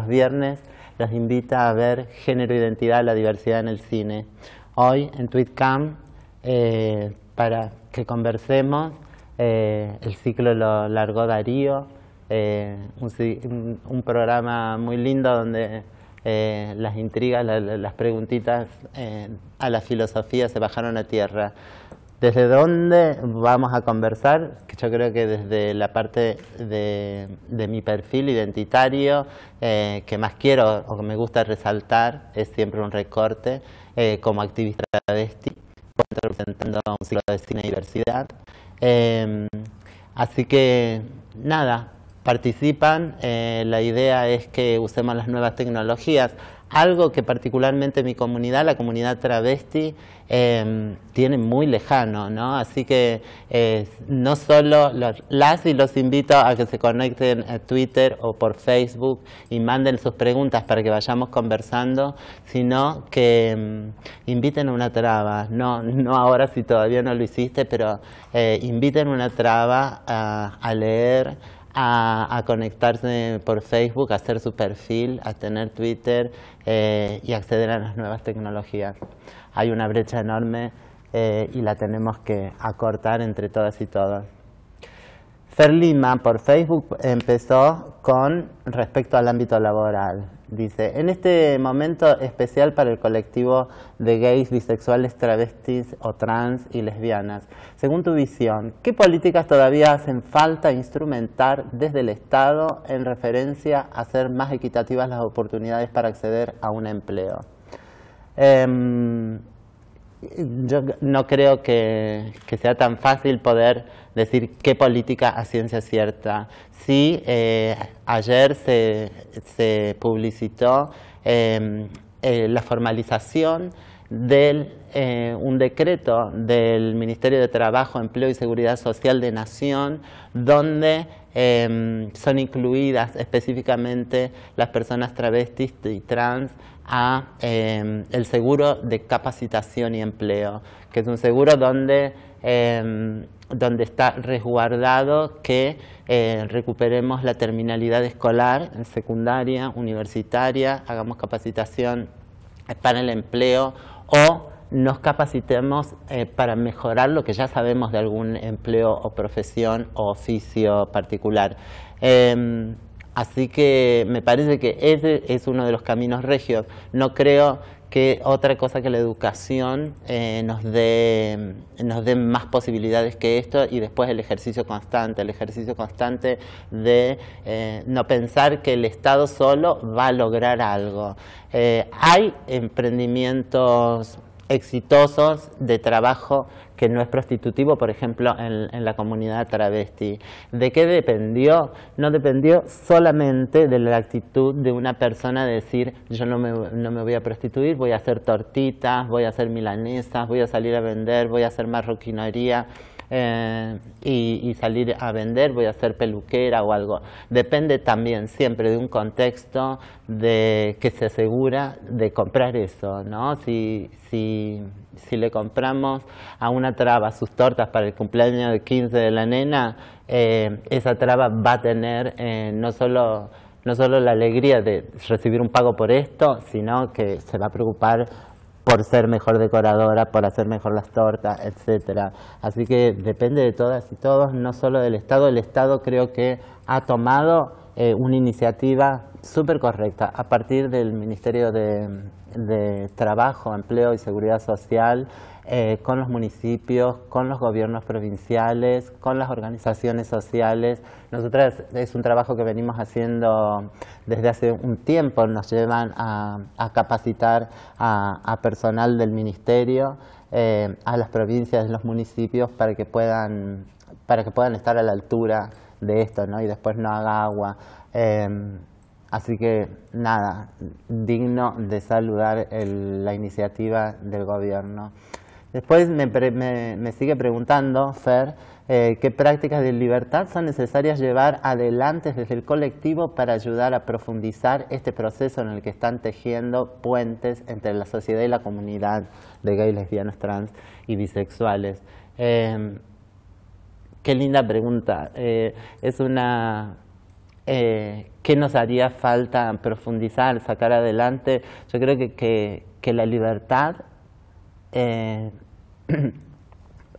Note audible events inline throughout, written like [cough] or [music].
Los viernes los invita a ver Género, e Identidad, la Diversidad en el Cine. Hoy en Tweetcam, eh, para que conversemos, eh, el ciclo lo largó Darío, eh, un, programa muy lindo donde las intrigas, las preguntitas a la filosofía se bajaron a tierra. ¿Desde dónde vamos a conversar? Yo creo que desde la parte de, mi perfil identitario, eh, que más quiero o que me gusta resaltar, es siempre un recorte eh, como activista travesti, representando un ciclo de cine y diversidad. Em, así que, nada, participan. Eh, la idea es que usemos las nuevas tecnologías algo que particularmente mi comunidad, la comunidad travesti, em, tiene muy lejano, ¿no? Así que eh, no solo las y los invito a que se conecten a Twitter o por Facebook y manden sus preguntas para que vayamos conversando, sino que em, inviten a una traba, no, no ahora si todavía no lo hiciste, pero eh, inviten a una traba a leer a, conectarse por Facebook, a hacer su perfil, a tener Twitter eh, y acceder a las nuevas tecnologías. Hay una brecha enorme eh, y la tenemos que acortar entre todas y todos. Fer Lima por Facebook empezó con respecto al ámbito laboral. Dice, en este momento especial para el colectivo de gays, bisexuales, travestis o trans y lesbianas, según tu visión, ¿qué políticas todavía hacen falta instrumentar desde el Estado en referencia a hacer más equitativas las oportunidades para acceder a un empleo? Em, yo no creo que, sea tan fácil poder decir qué política a ciencia cierta. Sí, eh, ayer se, se publicitó em, eh, la formalización de eh, un decreto del Ministerio de Trabajo, Empleo y Seguridad Social de Nación, donde Em, son incluidas específicamente las personas travestis y trans a em, el seguro de capacitación y empleo, que es un seguro donde, em, donde está resguardado que eh, recuperemos la terminalidad escolar, secundaria, universitaria, hagamos capacitación para el empleo o nos capacitemos eh, para mejorar lo que ya sabemos de algún empleo o profesión o oficio particular. Em, así que me parece que ese es uno de los caminos regios. No creo que otra cosa que la educación eh, nos, dé, más posibilidades que esto y después el ejercicio constante, el ejercicio constante de eh, no pensar que el Estado solo va a lograr algo. hay emprendimientos exitosos de trabajo que no es prostitutivo, por ejemplo, en, la comunidad travesti. ¿De qué dependió? No dependió solamente de la actitud de una persona de decir yo no me, no me voy a prostituir, voy a hacer tortitas, voy a hacer milanesas, voy a salir a vender, voy a hacer marroquinería. Eh, y, salir a vender, voy a ser peluquera o algo. Depende también siempre de un contexto de que se asegura de comprar eso, ¿no? Si, si, le compramos a una traba sus tortas para el cumpleaños de 15 de la nena, eh, esa traba va a tener eh, no solo no solo la alegría de recibir un pago por esto, sino que se va a preocupar por ser mejor decoradora, por hacer mejor las tortas, etcétera. Así que depende de todas y todos, no solo del Estado. El Estado creo que ha tomado eh, una iniciativa súper correcta a partir del Ministerio de Trabajo, Empleo y Seguridad Social. Eh, con los municipios, con los gobiernos provinciales, con las organizaciones sociales. Nosotras es un trabajo que venimos haciendo desde hace un tiempo, nos llevan a, capacitar a, personal del ministerio, eh, a las provincias, los municipios, para que puedan, para que puedan estar a la altura de esto ¿no? y después no haga agua. Em, así que nada, digno de saludar la iniciativa del gobierno. Después me, sigue preguntando, Fer, eh, qué prácticas de libertad son necesarias llevar adelante desde el colectivo para ayudar a profundizar este proceso en el que están tejiendo puentes entre la sociedad y la comunidad de gays, lesbianas, trans y bisexuales. Em, qué linda pregunta. Eh, es una... Eh, ¿Qué nos haría falta profundizar, sacar adelante? Yo creo que la libertad eh, [clears throat]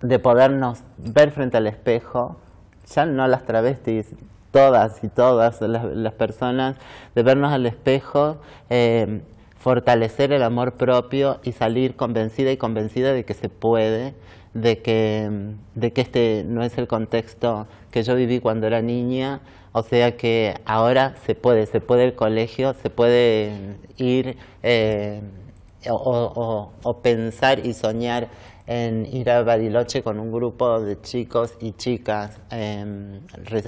de podernos ver frente al espejo, ya no las travestis, todas y todas las, personas, de vernos al espejo, eh, fortalecer el amor propio y salir convencida y convencida de que se puede, de que, de que este no es el contexto que yo viví cuando era niña, o sea que ahora se puede, se puede el colegio, se puede ir... Eh, o, pensar y soñar en ir a Bariloche con un grupo de chicos y chicas em,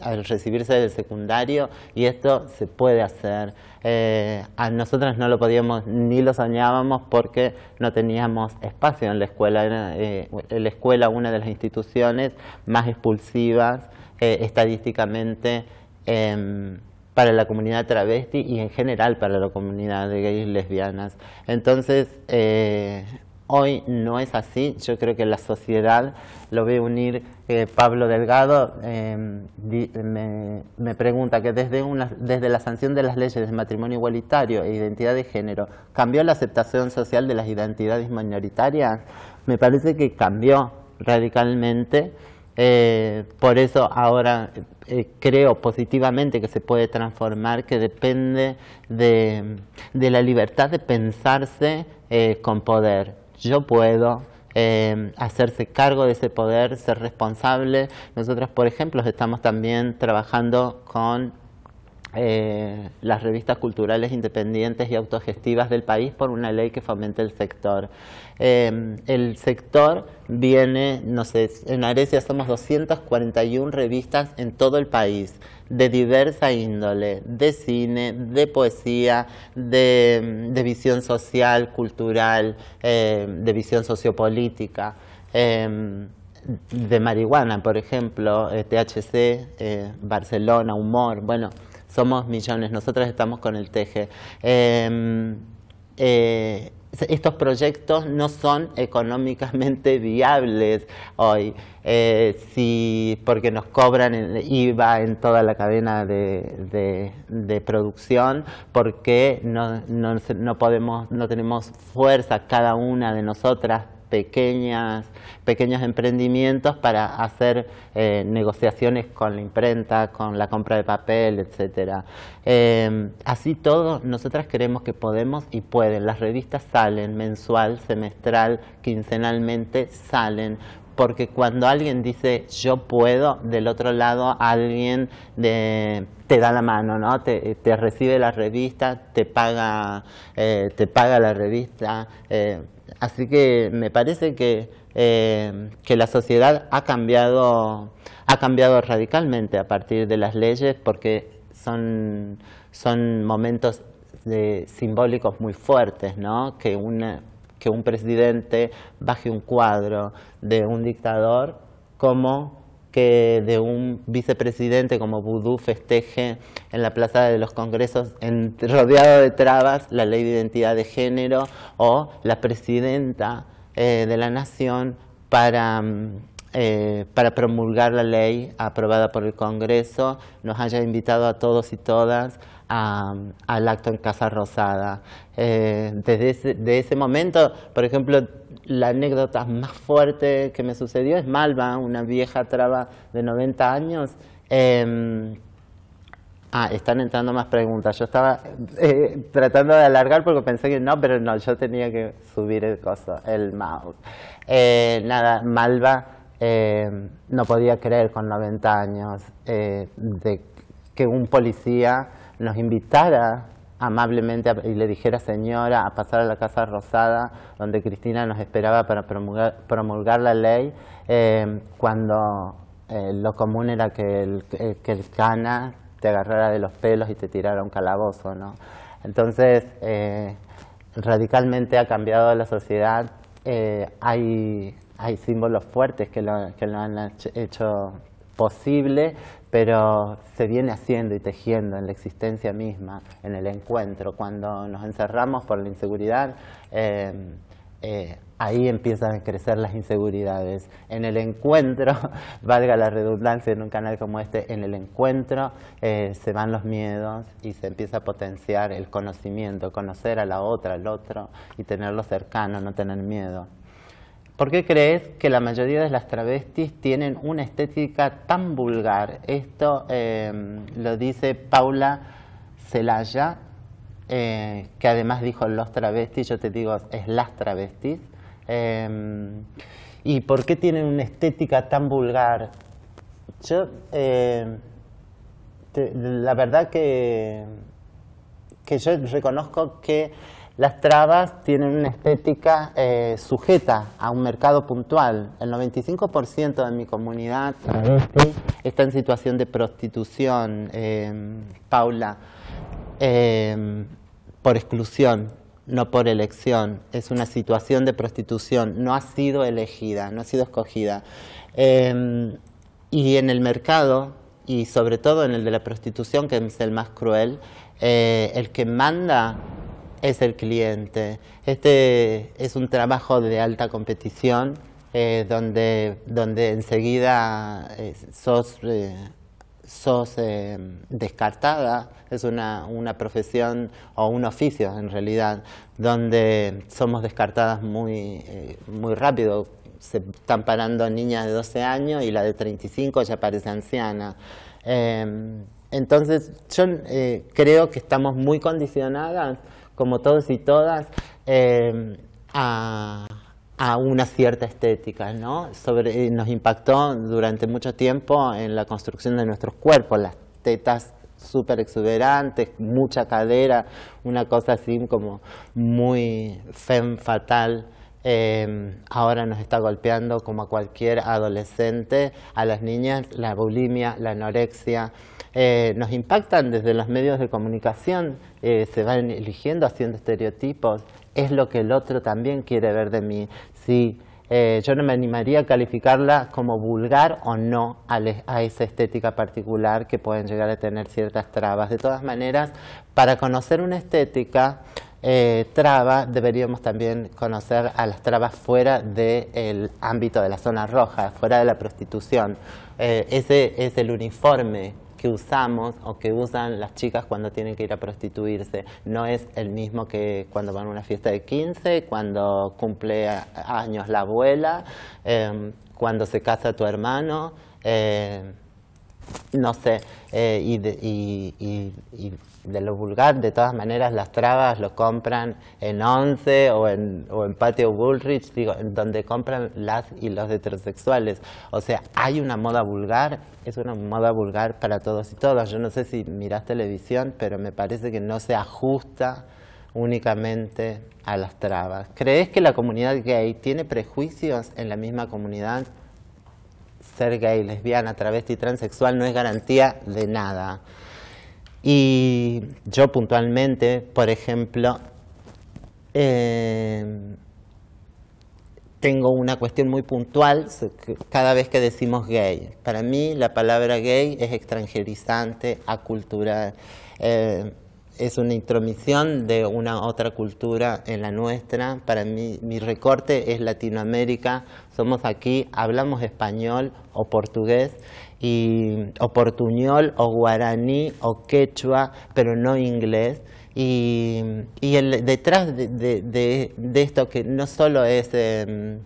al recibirse del secundario y esto se puede hacer. Eh, a nosotras no lo podíamos ni lo soñábamos porque no teníamos espacio en la escuela. Eh, la escuela una de las instituciones más expulsivas eh, estadísticamente em, para la comunidad travesti y en general para la comunidad de gays y lesbianas. Entonces, eh, hoy no es así. Yo creo que la sociedad, lo ve unir eh, Pablo Delgado, em, me, pregunta que desde, desde la sanción de las leyes de matrimonio igualitario e identidad de género, ¿cambió la aceptación social de las identidades minoritarias? Me parece que cambió radicalmente eh, por eso ahora eh, creo positivamente que se puede transformar, que depende de, la libertad de pensarse eh, con poder. Yo puedo, eh, hacerse cargo de ese poder, ser responsable. Nosotros, por ejemplo, estamos también trabajando con eh, las revistas culturales independientes y autogestivas del país por una ley que fomente el sector. Em, el sector viene, no sé, en Arecia somos 241 revistas en todo el país, de diversa índole, de cine, de poesía, de, visión social, cultural, em, de visión sociopolítica em, de marihuana, por ejemplo, eh, THC, eh, Barcelona, Humor, bueno, somos millones, nosotras estamos con el teje. Em, eh, estos proyectos no son económicamente [laughs] viables hoy, eh, porque nos cobran el IVA en toda la cadena de, producción, porque no, no, no, podemos, no tenemos fuerza cada una de nosotras pequeñas, pequeños emprendimientos para hacer eh, negociaciones con la imprenta, con la compra de papel, etcétera. Em, así todo, nosotras creemos que podemos y pueden. Las revistas salen mensual, semestral, quincenalmente, salen porque cuando alguien dice yo puedo, del otro lado alguien eh, te da la mano, ¿no? Te, recibe la revista, te paga, eh, te paga la revista. Así que me parece eh, que, la sociedad ha cambiado, ha cambiado radicalmente a partir de las leyes porque son, momentos de, simbólicos muy fuertes, ¿no? que, que un presidente baje un cuadro de un dictador como que de un vicepresidente como Budú festeje en la Plaza de los Congresos rodeado de trabas la ley de identidad de género o la presidenta eh, de la Nación mm, eh, para promulgar la ley aprobada por el Congreso nos haya invitado a todos y todas al acto en Casa Rosada. Eh, desde ese, de ese momento, por ejemplo, la anécdota más fuerte que me sucedió es Malva, una vieja traba de 90 años. Em, ah, están entrando más preguntas. Yo estaba eh, tratando de alargar porque pensé que no, pero no, yo tenía que subir el coso, el mouse. Eh, nada, Malva em, no podía creer con 90 años que un policía nos invitara amablemente y le dijera señora a pasar a la Casa Rosada, donde Cristina nos esperaba para promulgar, la ley, eh, cuando eh, lo común era que el, que el cana te agarrara de los pelos y te tirara un calabozo. ¿no? Entonces, eh, radicalmente ha cambiado la sociedad. hay, hay símbolos fuertes que lo, que lo han hecho posible, pero se viene haciendo y tejiendo en la existencia misma, en el encuentro. Cuando nos encerramos por la inseguridad, eh, eh, ahí empiezan a crecer las inseguridades. En el encuentro, [laughs] valga la redundancia en un canal como este, en el encuentro eh, se van los miedos y se empieza a potenciar el conocimiento, conocer a la otra, al otro y tenerlo cercano, no tener miedo. ¿Por qué crees que la mayoría de las travestis tienen una estética tan vulgar? Esto em, lo dice Paula Celaya, eh, que además dijo los travestis, yo te digo es las travestis. Em, ¿Y por qué tienen una estética tan vulgar? Yo, em, la verdad que, que yo reconozco que las trabas tienen una estética eh, sujeta a un mercado puntual. El 95% de mi comunidad está en situación de prostitución, em, Paula, em, por exclusión, no por elección. Es una situación de prostitución, no ha sido elegida, no ha sido escogida. Em, y en el mercado, y sobre todo en el de la prostitución, que es el más cruel, eh, el que manda es el cliente. Este es un trabajo de alta competición eh, donde, enseguida eh, sos, eh, sos descartada. Es una, profesión o un oficio en realidad donde somos descartadas muy, muy rápido. Se están parando niñas de 12 años y la de 35 ya parece anciana. Em, entonces yo creo que estamos muy condicionadas como todos y todas, em, a, una cierta estética, ¿no? Eh, nos impactó durante mucho tiempo en la construcción de nuestros cuerpos, las tetas súper exuberantes, mucha cadera, una cosa así como muy fem fatal. Em, ahora nos está golpeando como a cualquier adolescente, a las niñas, la bulimia, la anorexia, eh, nos impactan desde los medios de comunicación, eh, se van eligiendo haciendo estereotipos, es lo que el otro también quiere ver de mí. Si eh, yo no me animaría a calificarla como vulgar o no a, esa estética particular que pueden llegar a tener ciertas trabas. De todas maneras, para conocer una estética traba, deberíamos también conocer a las trabas fuera del ámbito de la zona roja, fuera de la prostitución. ese es el uniforme que usamos o que usan las chicas cuando tienen que ir a prostituirse. No es el mismo que cuando van a una fiesta de 15, cuando cumple años la abuela, em, cuando se casa tu hermano. Em, no sé, eh, y, de, lo vulgar, de todas maneras, las trabas lo compran en Once o en, o en Patio Bullrich, donde compran las y los heterosexuales. O sea, hay una moda vulgar, es una moda vulgar para todos y todas. Yo no sé si miras televisión, pero me parece que no se ajusta únicamente a las trabas. ¿Crees que la comunidad gay tiene prejuicios en la misma comunidad ser gay, lesbiana, travesti, transexual no es garantía de nada. Y yo puntualmente, por ejemplo, eh, tengo una cuestión muy puntual cada vez que decimos gay. Para mí la palabra gay es extranjerizante, acultural, eh, es una intromisión de una otra cultura en la nuestra. Para mí, mi recorte es Latinoamérica, somos aquí, hablamos español o portugués, y, o portuñol o guaraní o quechua, pero no inglés. Y, detrás de, esto que no solo es... Em,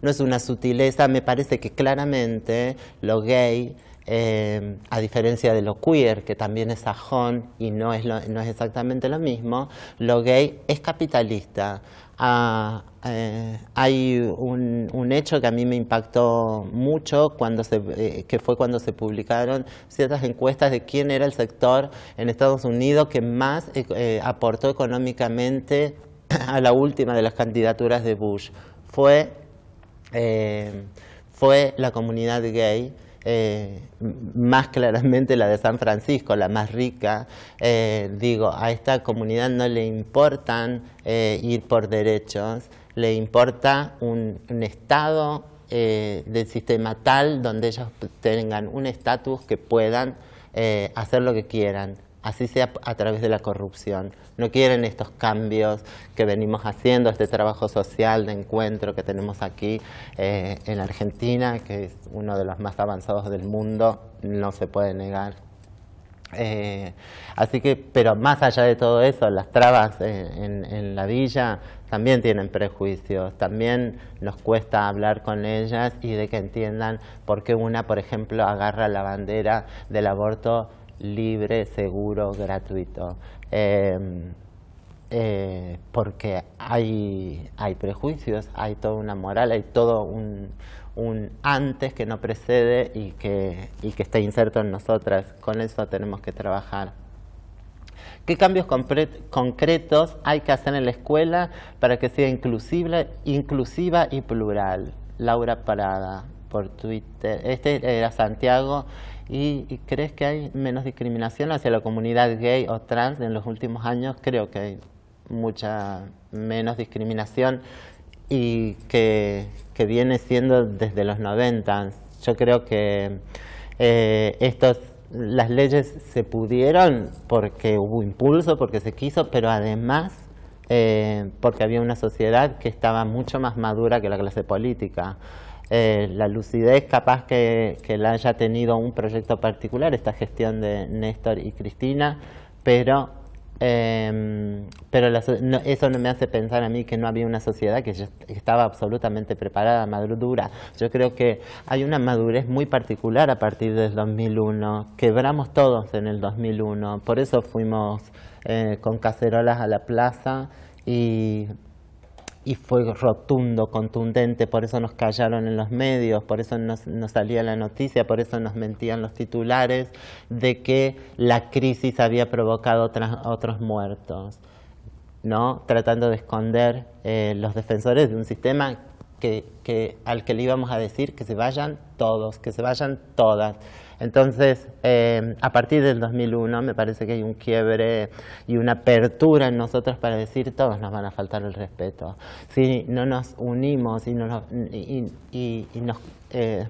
no es una sutileza, me parece que claramente lo gay, Em, a diferencia de lo queer, que también es sajón y no es, exactamente lo mismo, lo gay es capitalista. Ah, eh, hay un, hecho que a mí me impactó mucho, cuando eh, que fue cuando se publicaron ciertas encuestas de quién era el sector en Estados Unidos que más eh, aportó económicamente a la última de las candidaturas de Bush. fue la comunidad gay eh, más claramente la de San Francisco, la más rica. Eh, digo, a esta comunidad no le importan eh, ir por derechos, le importa un estado eh, del sistema tal donde ellos tengan un estatus que puedan hacer lo que quieran así sea a través de la corrupción. No quieren estos cambios que venimos haciendo, este trabajo social de encuentro que tenemos aquí eh, en Argentina, que es uno de los más avanzados del mundo, no se puede negar. Eh, así que, pero más allá de todo eso, las trabas eh, en, la villa también tienen prejuicios, también nos cuesta hablar con ellas y de que entiendan por qué una, por ejemplo, agarra la bandera del aborto libre, seguro, gratuito. Em, eh, porque hay, prejuicios, hay toda una moral, hay todo un, antes que no precede y que, está inserto en nosotras. Con eso tenemos que trabajar. ¿Qué cambios concretos hay que hacer en la escuela para que sea inclusiva, inclusiva y plural? Laura Parada, por Twitter. Este era Santiago ¿Y, crees que hay menos discriminación hacia la comunidad gay o trans en los últimos años? Creo que hay mucha menos discriminación y que, viene siendo desde los noventas. Yo creo que eh, estos las leyes se pudieron porque hubo impulso, porque se quiso, pero además eh, porque había una sociedad que estaba mucho más madura que la clase política. Eh, la lucidez capaz que, la haya tenido un proyecto particular, esta gestión de Néstor y Cristina, pero, em, pero eso no me hace pensar a mí que no había una sociedad que estaba absolutamente preparada, madura. Yo creo que hay una madurez muy particular a partir del 2001, quebramos todos en el 2001, por eso fuimos eh, con cacerolas a la plaza y y fue rotundo, contundente, por eso nos callaron en los medios, por eso nos, salía la noticia, por eso nos mentían los titulares de que la crisis había provocado otros muertos, ¿no? tratando de esconder eh, los defensores de un sistema que, al que le íbamos a decir que se vayan todos, que se vayan todas. Entonces, eh, a partir del 2001 me parece que hay un quiebre y una apertura en nosotros para decir todos nos van a faltar el respeto. Si no nos unimos y, nos, eh,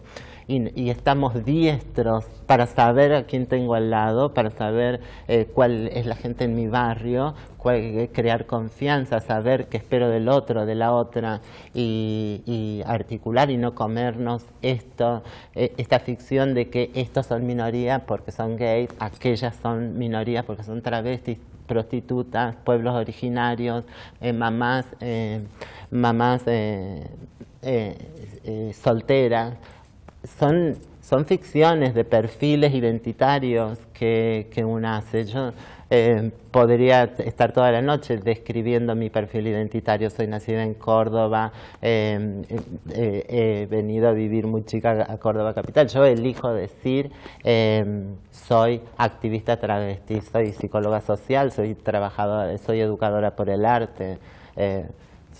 y, estamos diestros para saber a quién tengo al lado, para saber eh, cuál es la gente en mi barrio, eh, crear confianza, saber qué espero del otro, de la otra, y, articular y no comernos esto, eh, esta ficción de que estos son minorías porque son gays, aquellas son minorías porque son travestis, prostitutas, pueblos originarios, mamás, mamás solteras son, ficciones de perfiles identitarios que, uno hace. Yo eh, podría estar toda la noche describiendo mi perfil identitario. Soy nacida en Córdoba, eh, eh, he venido a vivir muy chica a Córdoba capital. Yo elijo decir, soy activista travesti, soy psicóloga social, soy trabajadora, soy educadora por el arte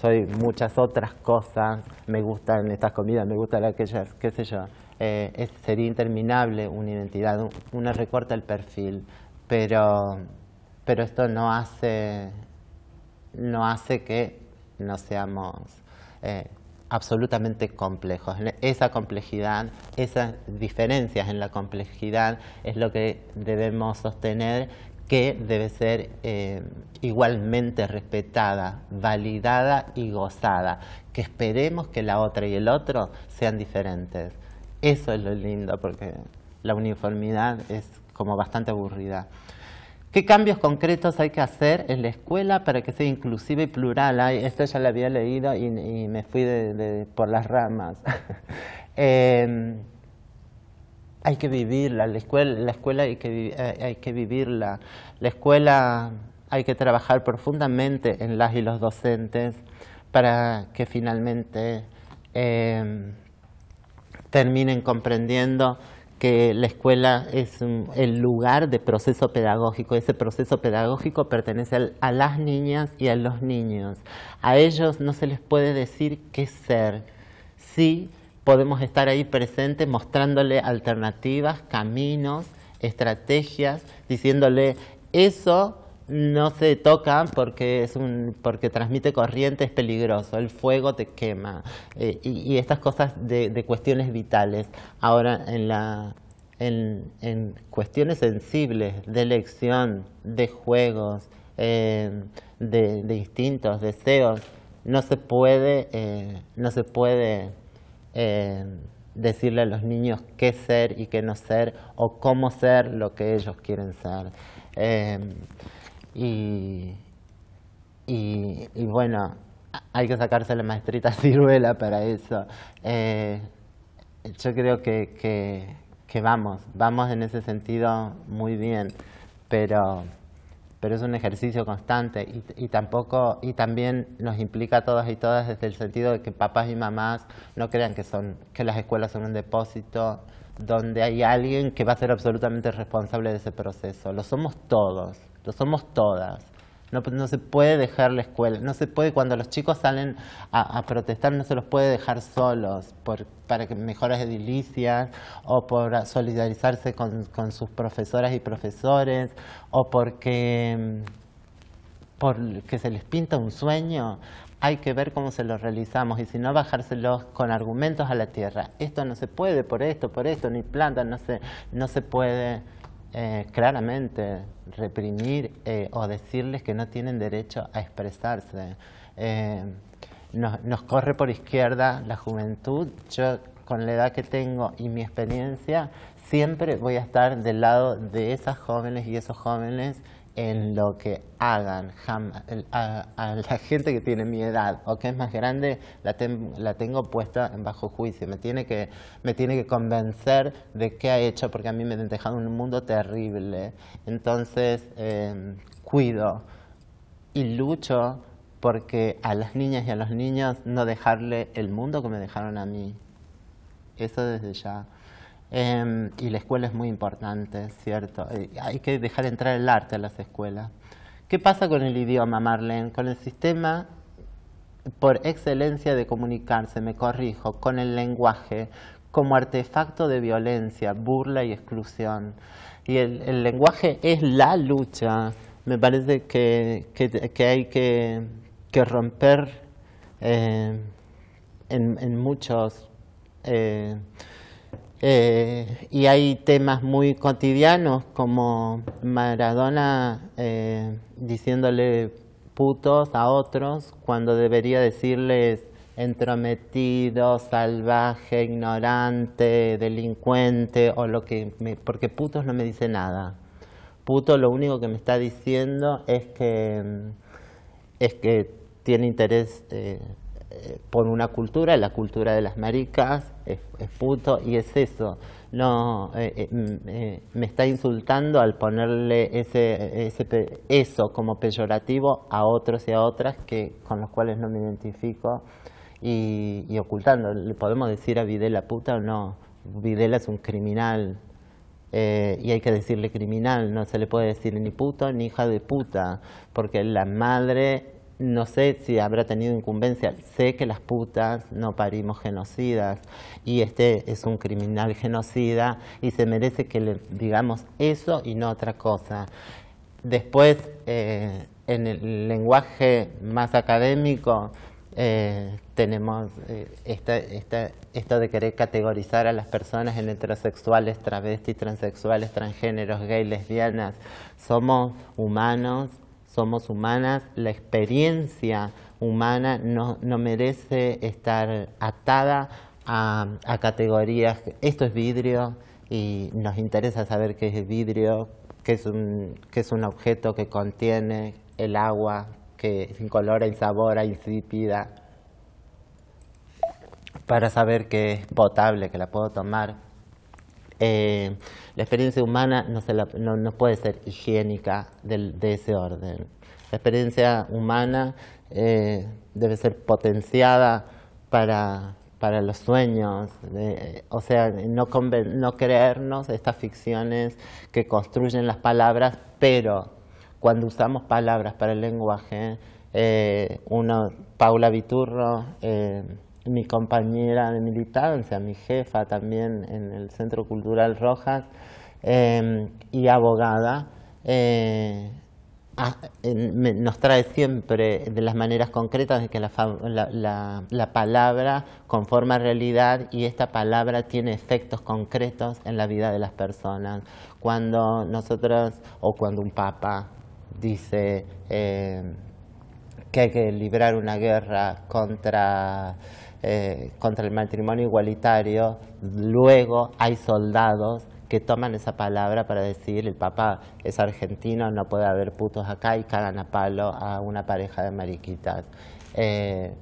soy muchas otras cosas, me gustan estas comidas, me gustan aquellas, qué sé yo. Eh, sería interminable una identidad, una recorta el perfil, pero, esto no hace, no hace que no seamos eh, absolutamente complejos. Esa complejidad, esas diferencias en la complejidad es lo que debemos sostener que debe ser eh, igualmente respetada, validada y gozada, que esperemos que la otra y el otro sean diferentes. Eso es lo lindo, porque la uniformidad es como bastante aburrida. ¿Qué cambios concretos hay que hacer en la escuela para que sea inclusiva y plural? Ay, esto ya lo había leído y, me fui por las ramas. [laughs] Em, hay que vivirla, la escuela, hay, que, eh, hay que vivirla, la escuela hay que trabajar profundamente en las y los docentes para que finalmente em, terminen comprendiendo que la escuela es el lugar de proceso pedagógico. Ese proceso pedagógico pertenece a las niñas y a los niños. A ellos no se les puede decir qué ser, sí podemos estar ahí presentes mostrándole alternativas, caminos, estrategias, diciéndole eso no se toca porque es un porque transmite corriente es peligroso el fuego te quema eh, y, estas cosas de, cuestiones vitales ahora en la en, cuestiones sensibles de elección de juegos eh, de, instintos deseos no se puede eh, no se puede eh, decirle a los niños qué ser y qué no ser o cómo ser lo que ellos quieren ser. Eh, y, y, bueno, hay que sacarse la maestrita [laughs] ciruela para eso. Eh, yo creo que, que vamos, vamos en ese sentido muy bien, pero pero es un ejercicio constante y, tampoco y también nos implica a todas y todas desde el sentido de que papás y mamás no crean que son que las escuelas son un depósito donde hay alguien que va a ser absolutamente responsable de ese proceso. Lo somos todos, lo somos todas. No, se puede dejar la escuela, no se puede, cuando los chicos salen a, protestar, no se los puede dejar solos para que mejoras edilicias o por solidarizarse con, sus profesoras y profesores o porque, mm, se les pinta un sueño. Hay que ver cómo se los realizamos y si no, bajárselos con argumentos a la tierra. Esto no se puede por esto, por esto, ni planta, no no se puede eh, claramente reprimir eh, o decirles que no tienen derecho a expresarse. Eh, nos, corre por izquierda la juventud. Yo, con la edad que tengo y mi experiencia, siempre voy a estar del lado de esas jóvenes y esos jóvenes en lo que hagan. A, la gente que tiene mi edad o que es más grande, la, tengo puesta en bajo juicio. Me tiene, que, me tiene que convencer de qué ha hecho, porque a mí me han dejado un mundo terrible. Entonces, eh, cuido y lucho porque a las niñas y a los niños no dejarle el mundo que me dejaron a mí. Eso desde ya. Em, y la escuela es muy importante, ¿cierto? Eh, hay que dejar entrar el arte a las escuelas. ¿Qué pasa con el idioma, Marlene? Con el sistema por excelencia de comunicarse, me corrijo, con el lenguaje como artefacto de violencia, burla y exclusión. Y el, lenguaje es la lucha. Me parece que, hay que, romper eh, en, muchos... Eh, eh, y hay temas muy cotidianos como Maradona eh, diciéndole putos a otros cuando debería decirles entrometido, salvaje, ignorante, delincuente o lo que porque putos no me dice nada. Puto lo único que me está diciendo es que mm, es que tiene interés eh, por una cultura, la cultura de las maricas, es, puto y es eso. No, eh, eh, mm, eh, me está insultando al ponerle ese, eso como peyorativo a otros y a otras que, con los cuales no me identifico y, ocultando. ¿Le podemos decir a Videla puta o no? Videla es un criminal, y hay que decirle criminal, no se le puede decir ni puto ni hija de puta, porque la madre no sé si habrá tenido incumbencia, sé que las putas no parimos genocidas y este es un criminal genocida y se merece que le digamos eso y no otra cosa. Después, eh, en el lenguaje más académico, eh, tenemos eh, esta, esta, esto de querer categorizar a las personas en heterosexuales, travestis, transexuales, transgéneros, gays, lesbianas. Somos humanos somos humanas, la experiencia humana no, no merece estar atada a, categorías, esto es vidrio y nos interesa saber qué es vidrio, qué es un, qué es un objeto que contiene el agua, que es incolora, insabora, insípida, para saber que es potable, que la puedo tomar. Eh, la experiencia humana no, puede ser higiénica de ese orden. La experiencia humana eh, debe ser potenciada para, los sueños, o sea, no, creernos estas ficciones que construyen las palabras, pero cuando usamos palabras para el lenguaje, eh, Paula Viturro, mi compañera de militancia, mi jefa también en el Centro Cultural Rojas em, y abogada, eh, nos trae siempre de las maneras concretas de que la, palabra conforma realidad y esta palabra tiene efectos concretos en la vida de las personas. Cuando nosotros, o cuando un papa dice... Eh, que hay que librar una guerra contra eh, contra el matrimonio igualitario, luego hay soldados que toman esa palabra para decir el papá es argentino, no puede haber putos acá y cagan a palo a una pareja de mariquitas. Eh,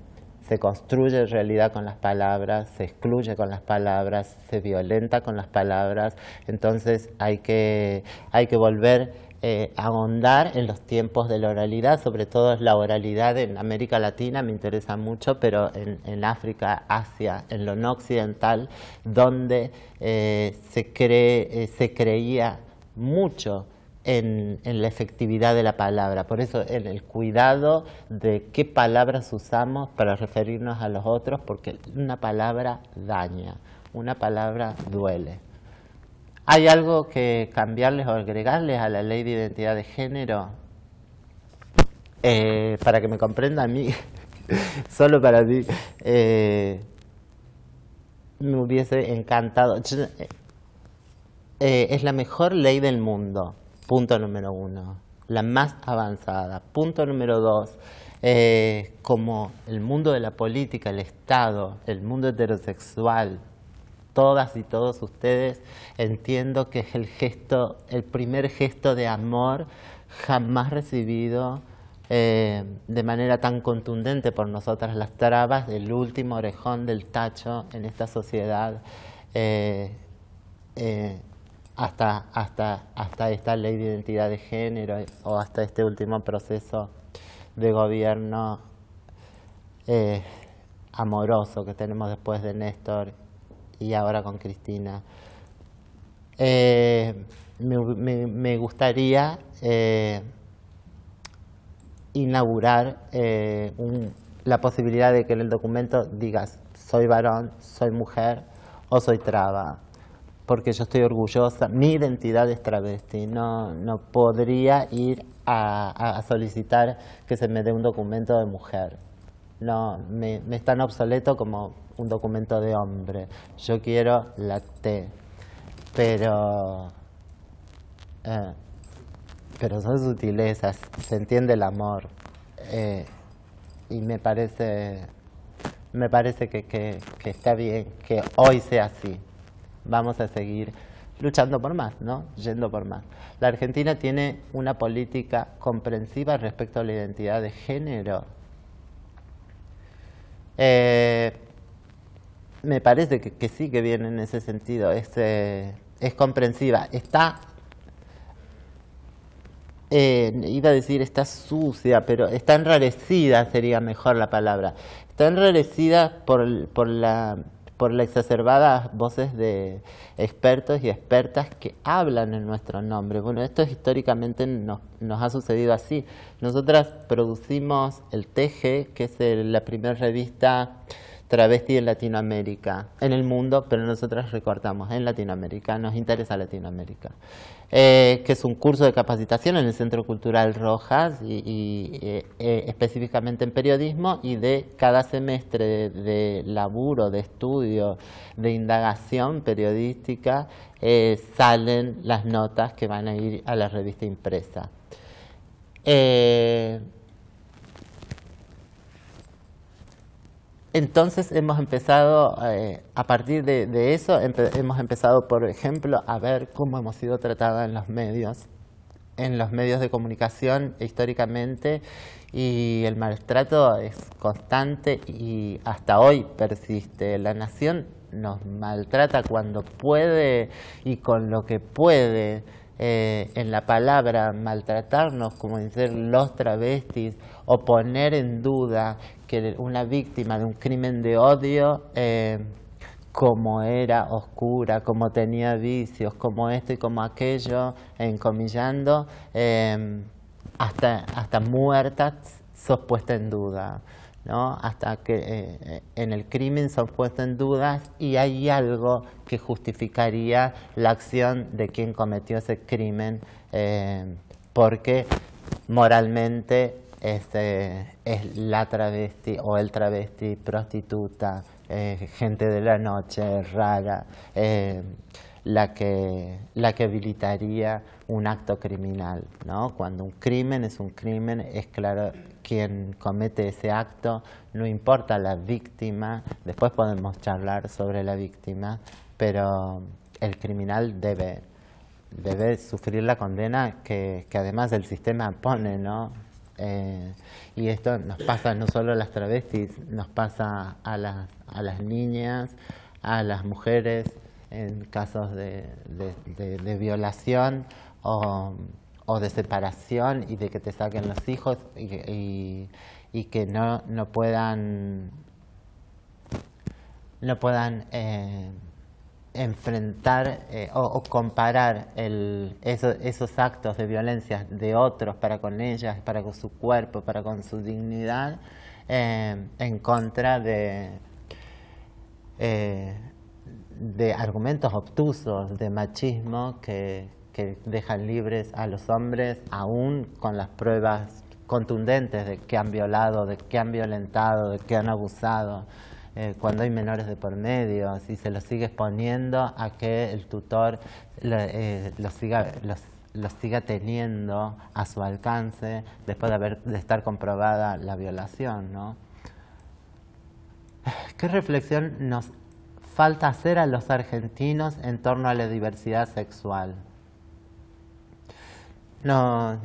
se construye realidad con las palabras, se excluye con las palabras, se violenta con las palabras, entonces hay que, hay que volver eh, ahondar en los tiempos de la oralidad, sobre todo la oralidad en América Latina me interesa mucho, pero en, África, Asia, en lo no occidental, donde eh, eh, se, creía mucho en, la efectividad de la palabra. Por eso en el cuidado de qué palabras usamos para referirnos a los otros, porque una palabra daña, una palabra duele. ¿Hay algo que cambiarles o agregarles a la ley de identidad de género? Eh, para que me comprenda a mí, [laughs] solo para mí, eh, me hubiese encantado. Eh, es la mejor ley del mundo, punto número uno, la más avanzada. Punto número dos, como el mundo de la política, el Estado, el mundo heterosexual, todas y todos ustedes, entiendo que es el gesto, el primer gesto de amor jamás recibido eh, de manera tan contundente por nosotras las trabas del último orejón del tacho en esta sociedad eh, eh, hasta, hasta, hasta esta ley de identidad de género o hasta este último proceso de gobierno amoroso que tenemos después de Néstor y ahora con Cristina. Eh, me, gustaría eh, inaugurar eh, la posibilidad de que en el documento digas soy varón, soy mujer o soy traba, porque yo estoy orgullosa, mi identidad es travesti, no, podría ir a solicitar que se me dé un documento de mujer no me, me, es tan obsoleto como un documento de hombre. Yo quiero la T. Pero, eh, pero son sutilezas, se entiende el amor. Eh, y me parece, me parece que, que, que está bien que hoy sea así. Vamos a seguir luchando por más, ¿no? Yendo por más. La Argentina tiene una política comprensiva respecto a la identidad de género eh, me parece que, sí que viene en ese sentido, es, eh, es comprensiva. Está, eh, iba a decir está sucia, pero está enrarecida sería mejor la palabra. Está enrarecida por, por la por las exacerbadas voces de expertos y expertas que hablan en nuestro nombre. Bueno, esto históricamente nos ha sucedido así. Nosotras producimos el Teje, que es la primera revista travesti en Latinoamérica, en el mundo, pero nosotros recortamos en Latinoamérica, nos interesa Latinoamérica, eh, que es un curso de capacitación en el Centro Cultural Rojas, y, eh, eh, específicamente en periodismo, y de cada semestre de, de laburo, de estudio, de indagación periodística, salen las notas que van a ir a la revista impresa. Entonces hemos empezado, eh, a partir de, eso, hemos empezado, por ejemplo, a ver cómo hemos sido tratados en los medios, en los medios de comunicación históricamente, y el maltrato es constante y hasta hoy persiste. La nación nos maltrata cuando puede y con lo que puede. Eh, en la palabra maltratarnos como dicen los travestis o poner en duda que una víctima de un crimen de odio eh, como era oscura, como tenía vicios, como esto y como aquello, encomillando, eh, hasta, hasta muertas sos puesta en duda. ¿no? hasta que eh, eh, en el crimen son puestos en dudas y hay algo que justificaría la acción de quien cometió ese crimen eh, porque moralmente este, es la travesti o el travesti prostituta, gente de la noche rara, la que, la que habilitaría un acto criminal. ¿no? Cuando un crimen es un crimen, es claro quien comete ese acto, no importa la víctima, después podemos charlar sobre la víctima, pero el criminal debe, debe sufrir la condena que, además el sistema pone, ¿no? Eh, y esto nos pasa no solo a las travestis, nos pasa a las, niñas, a las mujeres en casos de, de violación o o de separación y de que te saquen los hijos y, que no, puedan no puedan eh, enfrentar eh, o, comparar esos, actos de violencia de otros para con ellas, para con su cuerpo, para con su dignidad, eh, en contra de, de argumentos obtusos, de machismo que, que dejan libres a los hombres, aún con las pruebas contundentes de que han violado, de que han violentado, de que han abusado, eh, cuando hay menores de por medio, si se los sigue exponiendo a que el tutor eh, los siga... teniendo a su alcance después de, haber, de estar comprobada la violación, [sighs] ¿Qué reflexión nos falta hacer a los argentinos en torno a la diversidad sexual? No,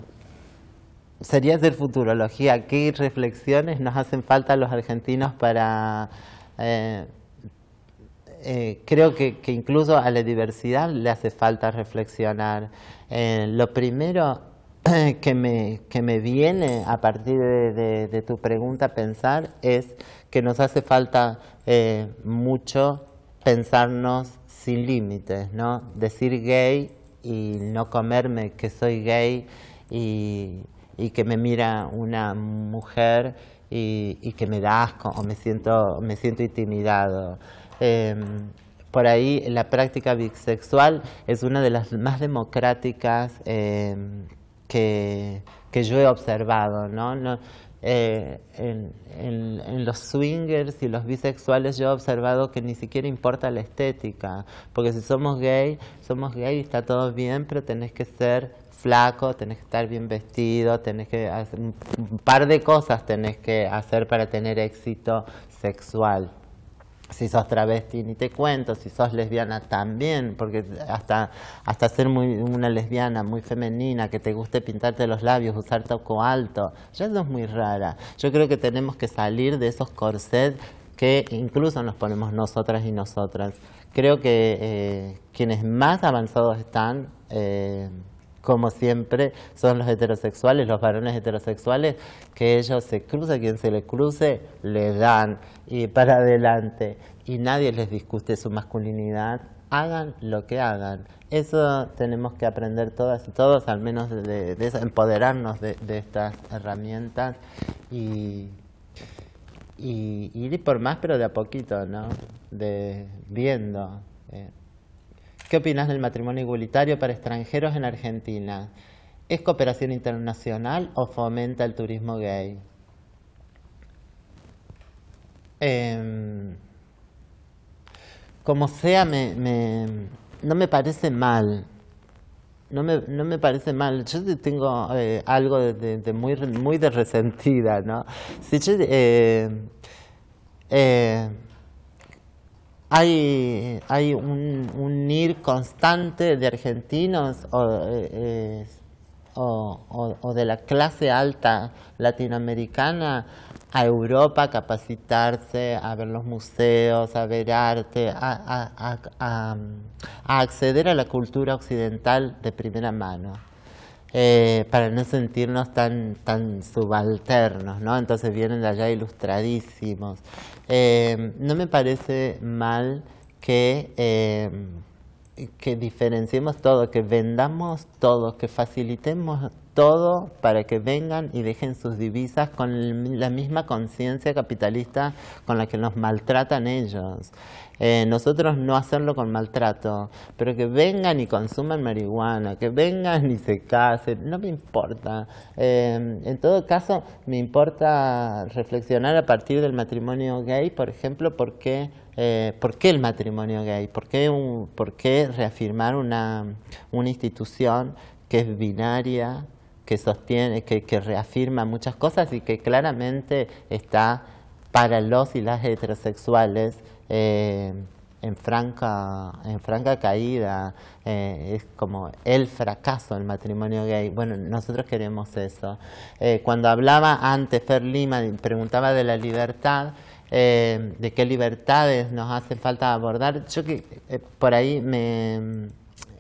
sería hacer futurología. ¿Qué reflexiones nos hacen falta a los argentinos para... Eh, eh, creo que, incluso a la diversidad le hace falta reflexionar. Eh, lo primero [clears throat] que me, viene a partir de, tu pregunta pensar es que nos hace falta mucho pensarnos sin límites, ¿no? Decir gay y no comerme que soy gay y, que me mira una mujer y, que me da asco o me siento, me siento intimidado. Em, por ahí la práctica bisexual es una de las más democráticas em, que, yo he observado. ¿no? Eh, en, los swingers y los bisexuales yo he observado que ni siquiera importa la estética, porque si somos gay, somos gay y está todo bien, pero tenés que ser flaco, tenés que estar bien vestido, tenés que hacer un par de cosas tenés que hacer para tener éxito sexual si sos travesti ni te cuento, si sos lesbiana también, porque hasta, hasta ser muy, una lesbiana muy femenina, que te guste pintarte los labios, usar toco alto, ya eso es muy rara. Yo creo que tenemos que salir de esos corsets que incluso nos ponemos nosotras y nosotras. Creo que eh, quienes más avanzados están... Eh, como siempre, son los heterosexuales, los varones heterosexuales, que ellos se cruzan, quien se les cruce, le dan y para adelante. Y nadie les discute su masculinidad, hagan lo que hagan. Eso tenemos que aprender todas y todos, al menos de, empoderarnos de, estas herramientas y, ir por más, pero de a poquito, ¿no? De viendo. Eh, ¿Qué opinas del matrimonio igualitario para extranjeros en Argentina? ¿Es cooperación internacional o fomenta el turismo gay? Em, como sea, no me parece mal. No me, parece mal. Yo tengo eh, algo de, muy, muy de resentida, ¿no? Si eh, eh, hay, un, ir constante de argentinos eh, o, de la clase alta latinoamericana a Europa a capacitarse, a ver los museos, a ver arte, a acceder a la cultura occidental de primera mano. Eh, para no sentirnos tan, subalternos, ¿no? Entonces vienen de allá ilustradísimos. Eh, no me parece mal que, eh, que diferenciemos todo, que vendamos todo, que facilitemos todo para que vengan y dejen sus divisas con la misma conciencia capitalista con la que nos maltratan ellos. Eh, nosotros no hacerlo con maltrato, pero que vengan y consuman marihuana, que vengan y se casen, no me importa. Eh, en todo caso, me importa reflexionar a partir del matrimonio gay, por ejemplo, ¿por qué eh, el matrimonio gay? ¿Por qué, reafirmar una, institución que es binaria, que sostiene, que, reafirma muchas cosas y que claramente está para los y las heterosexuales eh, en, franca, en franca caída, eh, es como el fracaso del matrimonio gay. Bueno, nosotros queremos eso. Eh, cuando hablaba antes Fer Lima, preguntaba de la libertad, de qué libertades nos hace falta abordar, yo que por ahí me...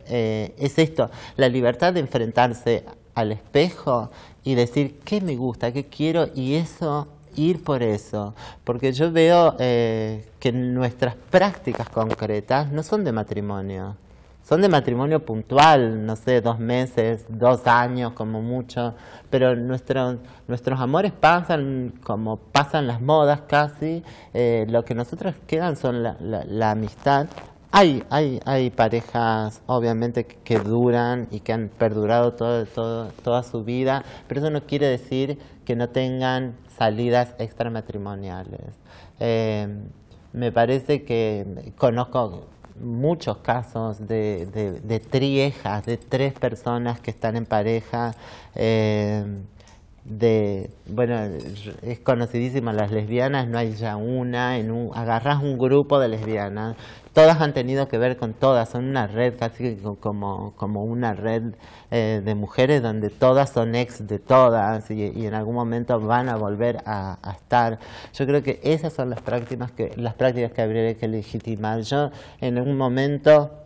es esto, la libertad de enfrentarse al espejo y decir qué me gusta, qué quiero y eso ir por eso, porque yo veo eh, que nuestras prácticas concretas no son de matrimonio, son de matrimonio puntual, no sé, dos meses, dos años como mucho, pero nuestros, nuestros amores pasan como pasan las modas casi, eh, lo que nosotros quedan son la, amistad. Hay, hay, hay parejas, obviamente, que duran y que han perdurado todo, toda su vida, pero eso no quiere decir que no tengan salidas extramatrimoniales. Eh, me parece que conozco muchos casos de, de, de, triejas, de tres personas que están en pareja. Eh, de, bueno, es conocidísima las lesbianas, no hay ya una, en agarras un grupo de lesbianas todas han tenido que ver con todas, son una red casi como, como una red eh, de mujeres donde todas son ex de todas y, en algún momento van a volver a, estar. Yo creo que esas son las prácticas que, las prácticas que habría que legitimar. Yo en algún momento...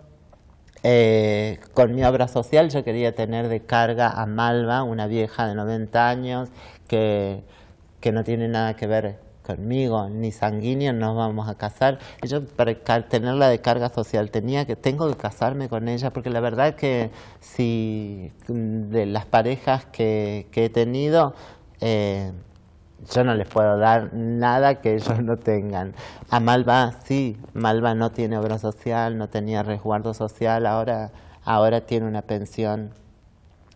Eh, con mi obra social yo quería tener de carga a Malva, una vieja de 90 años que, que no tiene nada que ver conmigo, ni Sanguíneo nos vamos a casar. yo para tenerla de carga social tenía que, tengo que casarme con ella, porque la verdad es que si de las parejas que, he tenido, eh, yo no les puedo dar nada que ellos no tengan. A Malva sí, Malva no tiene obra social, no tenía resguardo social, ahora, ahora tiene una pensión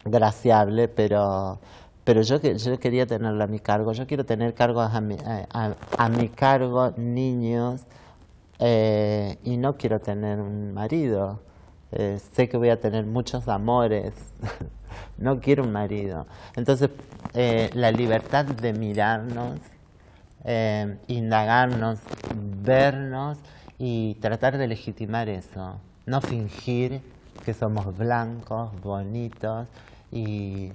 graciable, pero pero yo, yo quería tenerlo a mi cargo, yo quiero tener cargos a mi, eh, a, mi cargo, niños, eh, y no quiero tener un marido. Eh, sé que voy a tener muchos amores, [laughs] no quiero un marido. Entonces, la libertad de mirarnos, indagarnos, vernos y tratar de legitimar eso. No fingir que somos blancos, bonitos y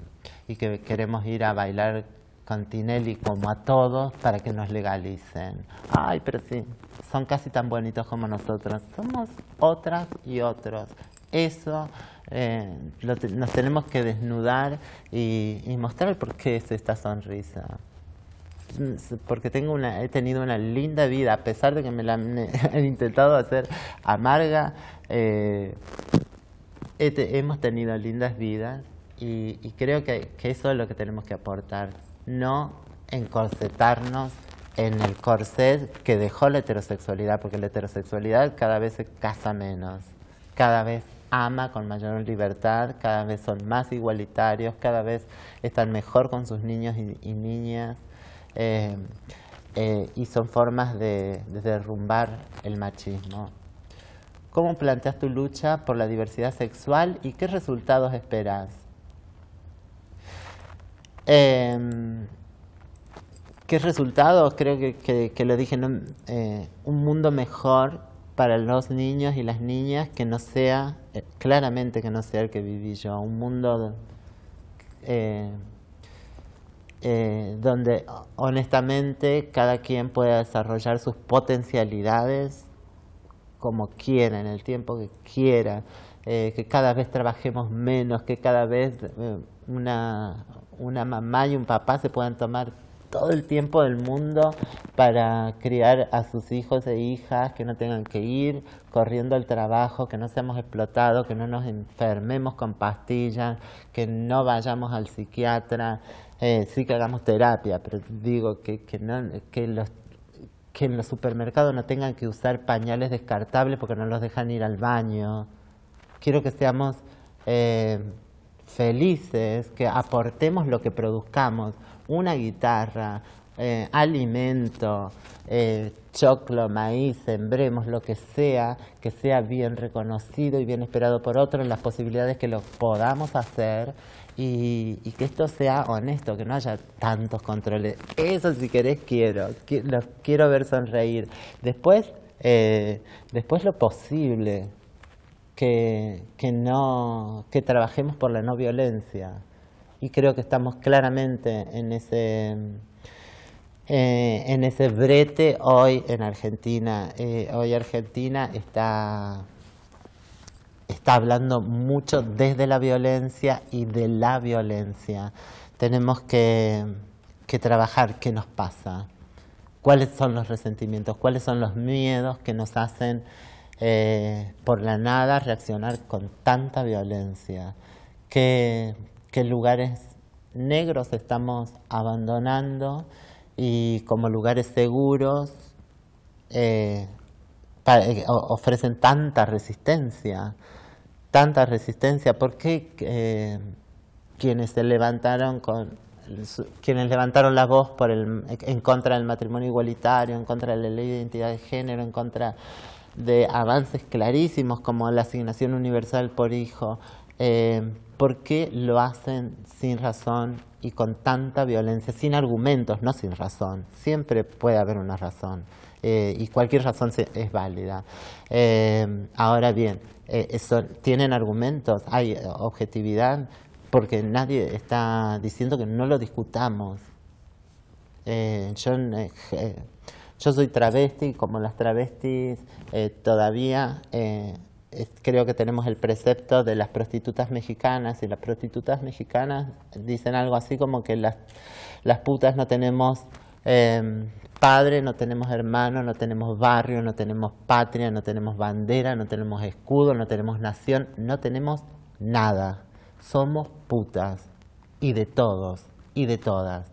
y que queremos ir a bailar con Tinelli como a todos para que nos legalicen. Ay, pero sí, son casi tan bonitos como nosotros. Somos otras y otros. Eso eh, nos tenemos que desnudar y, mostrar por qué es esta sonrisa. Porque tengo he tenido una linda vida, a pesar de que me la han [laughs] intentado hacer amarga, eh, hemos tenido lindas vidas y, creo que, eso es lo que tenemos que aportar, no encorsetarnos en el corset que dejó la heterosexualidad, porque la heterosexualidad cada vez se casa menos, cada vez ama con mayor libertad, cada vez son más igualitarios, cada vez están mejor con sus niños y, niñas. Eh, eh, y son formas de, de, derrumbar el machismo. ¿Cómo planteas tu lucha por la diversidad sexual y qué resultados esperas? Em, ¿Qué resultado? Creo que, lo dije, eh, un mundo mejor para los niños y las niñas que no sea, eh, claramente que no sea el que viví yo, un mundo eh, donde honestamente cada quien pueda desarrollar sus potencialidades como quiera, en el tiempo que quiera, que cada vez trabajemos menos, que cada vez una, una mamá y un papá se puedan tomar todo el tiempo del mundo para criar a sus hijos e hijas, que no tengan que ir corriendo al trabajo, que no seamos explotados, que no nos enfermemos con pastillas, que no vayamos al psiquiatra, eh, sí que hagamos terapia, pero digo que, que, no, que, los, que en los supermercados no tengan que usar pañales descartables porque no los dejan ir al baño. Quiero que seamos... Eh, felices que aportemos lo que produzcamos, una guitarra, eh, alimento, eh, choclo, maíz, sembremos, lo que sea, que sea bien reconocido y bien esperado por otros, las posibilidades que lo podamos hacer y, que esto sea honesto, que no haya tantos controles. Eso si querés quiero, los quiero ver sonreír. Después, eh, después lo posible que, que, trabajemos por la no violencia. Y creo que estamos claramente en ese, eh, en ese brete hoy en Argentina. Eh, hoy Argentina está, está hablando mucho desde la violencia y de la violencia. Tenemos que trabajar qué nos pasa, cuáles son los resentimientos, cuáles son los miedos que nos hacen eh, por la nada reaccionar con tanta violencia, qué, lugares negros estamos abandonando y como lugares seguros eh, eh, ofrecen tanta resistencia, tanta resistencia, ¿por qué quienes se levantaron con quienes levantaron la voz en contra del matrimonio igualitario, en contra de la ley de identidad de género, en contra de avances clarísimos como la asignación universal por hijo, eh, ¿por qué lo hacen sin razón y con tanta violencia, sin argumentos, no sin razón? Siempre puede haber una razón eh, y cualquier razón es válida. Eh, ahora bien, ¿tienen argumentos? ¿Hay objetividad? Porque nadie está diciendo que no lo discutamos. yo yo soy travesti, como las travestis eh, todavía eh, creo que tenemos el precepto de las prostitutas mexicanas y las prostitutas mexicanas dicen algo así como que las, las putas no tenemos em, padre, no tenemos hermano, no tenemos barrio, no tenemos patria, no tenemos bandera, no tenemos escudo, no tenemos nación, no tenemos nada. Somos putas y de todos y de todas.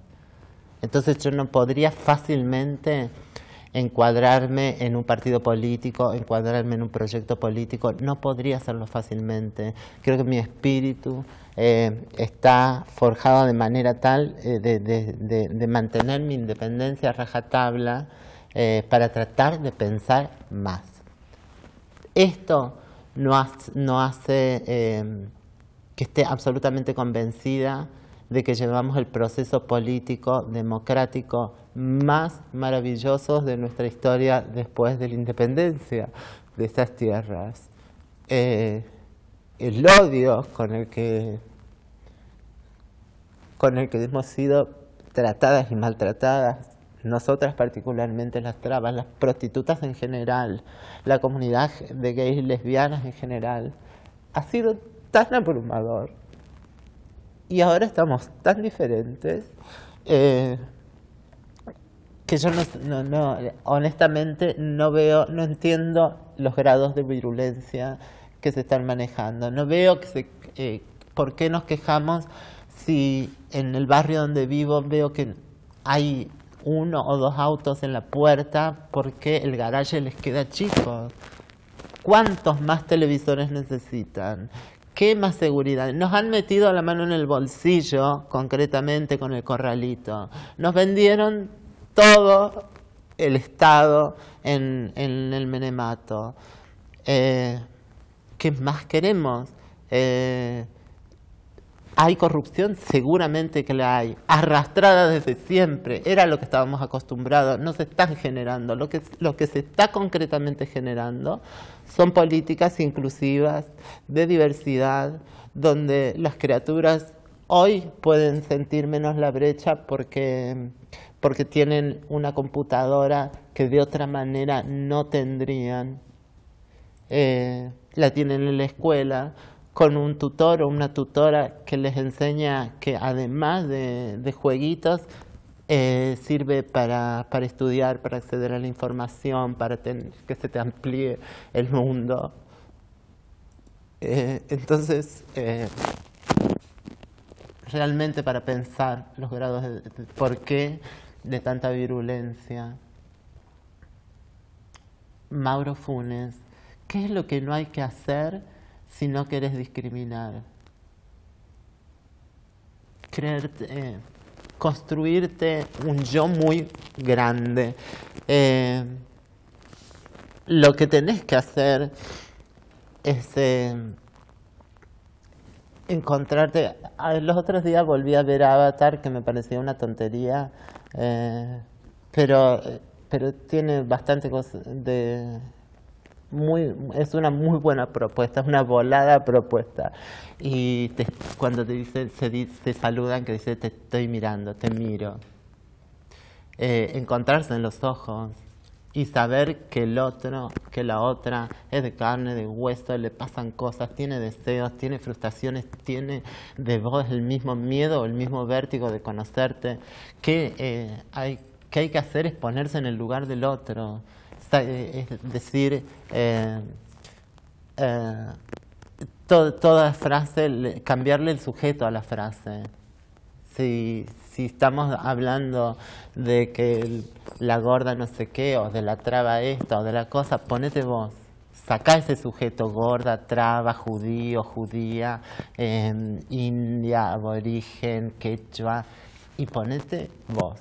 Entonces yo no podría fácilmente encuadrarme en un partido político, encuadrarme en un proyecto político, no podría hacerlo fácilmente. Creo que mi espíritu eh, está forjado de manera tal eh, de, mantener mi independencia a rajatabla eh, para tratar de pensar más. Esto no hace que esté absolutamente convencida de que llevamos el proceso político democrático más maravilloso de nuestra historia después de la independencia de estas tierras. Eh, el odio con el que con el que hemos sido tratadas y maltratadas, nosotras particularmente las trabas, las prostitutas en general, la comunidad de gays y lesbianas en general, ha sido tan abrumador y ahora estamos tan diferentes eh, que yo no, honestamente no veo, no entiendo los grados de virulencia que se están manejando. No veo que se, eh, por qué nos quejamos si en el barrio donde vivo veo que hay uno o dos autos en la puerta porque el garaje les queda chico. ¿Cuántos más televisores necesitan? ¿Qué más seguridad? Nos han metido la mano en el bolsillo, concretamente con el corralito. Nos vendieron todo el Estado en, el menemato. Eh, ¿Qué más queremos? Eh, hay corrupción, seguramente que la hay, arrastrada desde siempre, era lo que estábamos acostumbrados, no se están generando, lo que, lo que se está concretamente generando son políticas inclusivas, de diversidad, donde las criaturas hoy pueden sentir menos la brecha porque, porque tienen una computadora que de otra manera no tendrían, eh, la tienen en la escuela, con un tutor o una tutora que les enseña que además de, jueguitos, eh, sirve para, estudiar, para acceder a la información, para que se te amplíe el mundo. Eh, entonces, eh, realmente para pensar los grados de por qué de tanta virulencia. Mauro Funes, ¿qué es lo que no hay que hacer? si no quieres discriminar. Creerte, eh, construirte un yo muy grande. Eh, lo que tenés que hacer es eh, encontrarte. Los otros días volví a ver Avatar, que me parecía una tontería, pero, pero tiene bastante cosas de es una muy buena propuesta, es una volada propuesta. Y cuando te, dice, se, te saludan, que dice, te estoy mirando, te miro. Eh, encontrarse en los ojos y saber que el otro, que la otra es de carne, de hueso, le pasan cosas, tiene deseos, tiene frustraciones, tiene de vos el mismo miedo, el mismo vértigo de conocerte, ¿Qué eh, que hay que hacer es ponerse en el lugar del otro, eh, es decir, eh, eh, toda frase, cambiarle el sujeto a la frase. Si, estamos hablando de que la gorda no sé qué, o de la traba esta, o de la cosa, ponete vos. Sacá ese sujeto gorda, traba, judío, judía, em, india, aborigen, quechua, y ponete vos.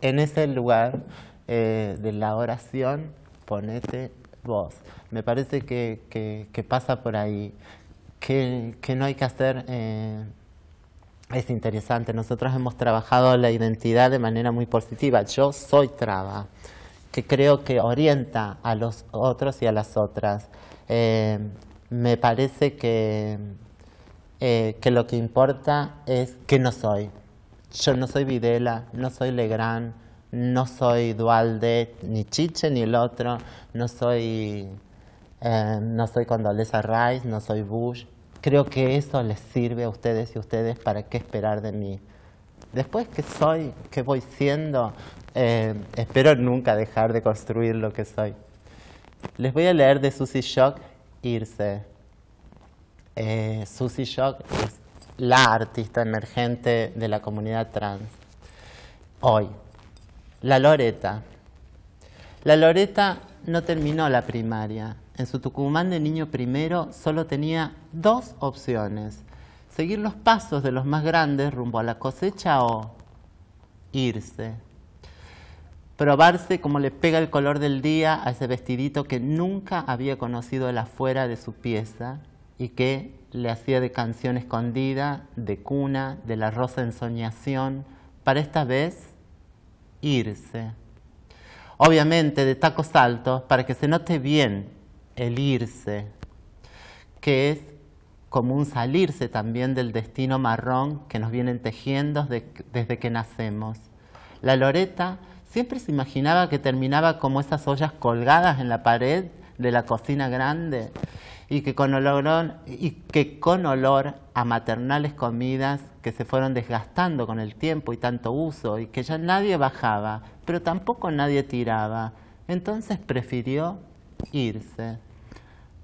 En ese lugar eh, de la oración, ponete vos. Me parece que, pasa por ahí, que, no hay que hacer... Eh, es interesante, nosotros hemos trabajado la identidad de manera muy positiva. Yo soy traba, que creo que orienta a los otros y a las otras. Eh, me parece que, que lo que importa es que no soy. Yo no soy Videla, no soy Legrand, no soy Dualde, ni Chiche, ni el otro, no soy, eh, no soy Condoleezza Rice, no soy Bush. Creo que eso les sirve a ustedes y a ustedes para qué esperar de mí. Después que soy, que voy siendo, eh, espero nunca dejar de construir lo que soy. Les voy a leer de Susie Shock, Irse. Eh, Susie Shock es la artista emergente de la comunidad trans hoy. La Loreta. La Loreta no terminó la primaria. En su Tucumán de niño primero solo tenía dos opciones. Seguir los pasos de los más grandes rumbo a la cosecha o irse. Probarse como le pega el color del día a ese vestidito que nunca había conocido el afuera de su pieza y que le hacía de canción escondida, de cuna, de la rosa ensoñación, para esta vez irse. Obviamente de tacos altos para que se note bien el irse, que es como un salirse también del destino marrón que nos vienen tejiendo desde que nacemos. La Loreta siempre se imaginaba que terminaba como esas ollas colgadas en la pared de la cocina grande y que con olor, a maternales comidas que se fueron desgastando con el tiempo y tanto uso y que ya nadie bajaba, pero tampoco nadie tiraba. Entonces prefirió irse,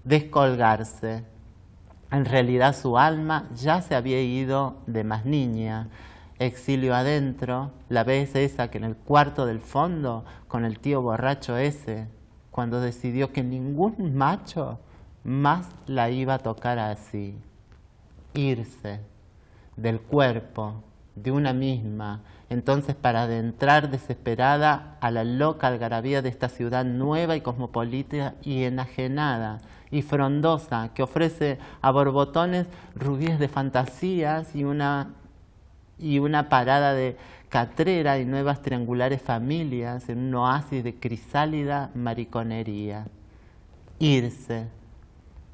descolgarse. En realidad su alma ya se había ido de más niña. Exilio adentro, la vez esa que en el cuarto del fondo, con el tío borracho ese, cuando decidió que ningún macho más la iba a tocar así, irse del cuerpo, de una misma, entonces para adentrar desesperada a la loca algarabía de esta ciudad nueva y cosmopolita y enajenada y frondosa, que ofrece a borbotones rubíes de fantasías y una, y una parada de catrera y nuevas triangulares familias en un oasis de crisálida mariconería. Irse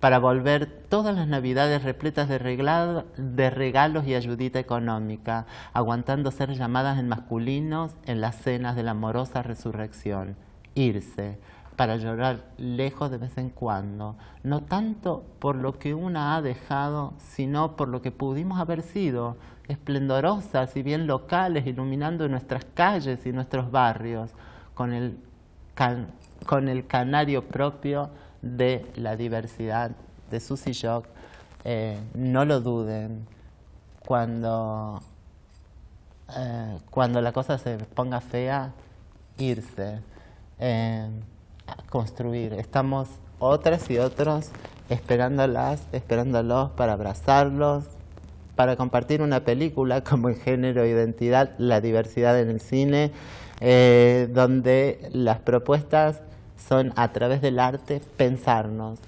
para volver todas las navidades repletas de, regalos y ayudita económica, aguantando ser llamadas en masculinos en las cenas de la amorosa resurrección. Irse, para llorar lejos de vez en cuando, no tanto por lo que una ha dejado, sino por lo que pudimos haber sido, esplendorosas y bien locales, iluminando nuestras calles y nuestros barrios, con con el canario propio de la diversidad de Susy Shock, eh, no lo duden. Cuando, eh, cuando la cosa se ponga fea, irse, eh, construir. Estamos otras y otros esperándolas, esperándolos para abrazarlos, para compartir una película [laughs] como el género, identidad, la diversidad en el cine, donde las propuestas son a través del arte pensarnos.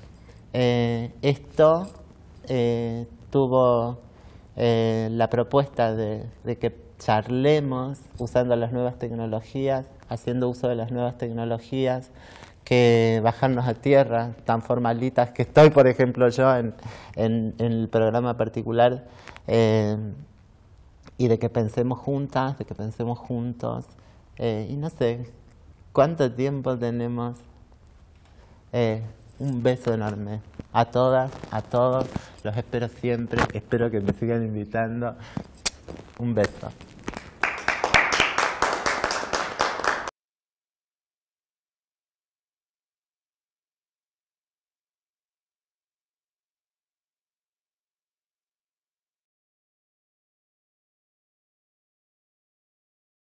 Eh, esto eh, tuvo eh, la propuesta de, que charlemos usando las nuevas tecnologías, haciendo uso de las nuevas tecnologías, que bajarnos a tierra, tan formalitas que estoy, por ejemplo, yo en, en el programa particular, y de que pensemos juntas, de que pensemos juntos, y no sé, ¿Cuánto tiempo tenemos? Eh, un beso enorme a todas, a todos. Los espero siempre. Espero que me sigan invitando. Un beso.